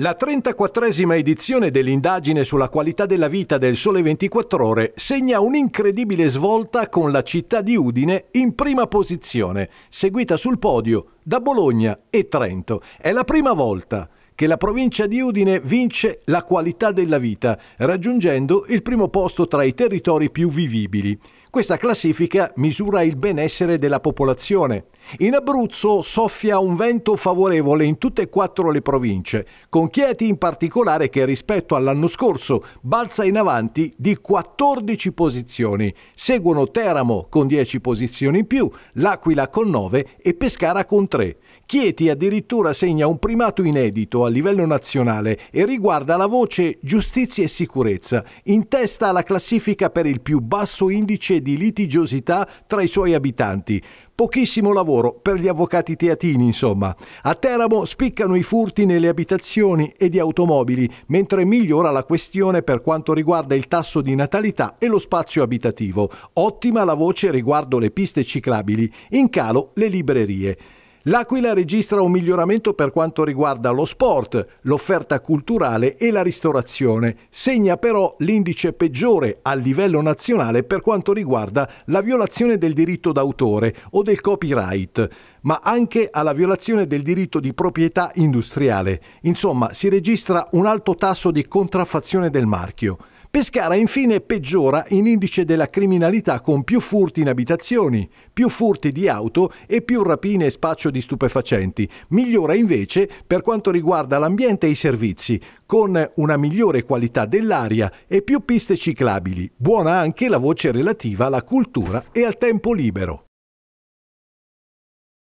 La 34esima edizione dell'indagine sulla qualità della vita del Sole 24 Ore segna un'incredibile svolta con la città di Udine in prima posizione, seguita sul podio da Bologna e Trento. È la prima volta che la provincia di Udine vince la qualità della vita, raggiungendo il primo posto tra i territori più vivibili. Questa classifica misura il benessere della popolazione. In Abruzzo soffia un vento favorevole in tutte e quattro le province, con Chieti in particolare che rispetto all'anno scorso balza in avanti di 14 posizioni. Seguono Teramo con 10 posizioni in più, L'Aquila con 9 e Pescara con 3. Chieti addirittura segna un primato inedito a livello nazionale e riguarda la voce giustizia e sicurezza, in testa alla classifica per il più basso indice di litigiosità tra i suoi abitanti. Pochissimo lavoro per gli avvocati teatini, insomma. A Teramo spiccano i furti nelle abitazioni e di automobili, mentre migliora la questione per quanto riguarda il tasso di natalità e lo spazio abitativo. Ottima la voce riguardo le piste ciclabili, in calo le librerie. L'Aquila registra un miglioramento per quanto riguarda lo sport, l'offerta culturale e la ristorazione. Segna però l'indice peggiore a livello nazionale per quanto riguarda la violazione del diritto d'autore o del copyright, ma anche alla violazione del diritto di proprietà industriale. Insomma, si registra un alto tasso di contraffazione del marchio. Pescara infine peggiora in indice della criminalità con più furti in abitazioni, più furti di auto e più rapine e spaccio di stupefacenti. Migliora invece per quanto riguarda l'ambiente e i servizi, con una migliore qualità dell'aria e più piste ciclabili. Buona anche la voce relativa alla cultura e al tempo libero.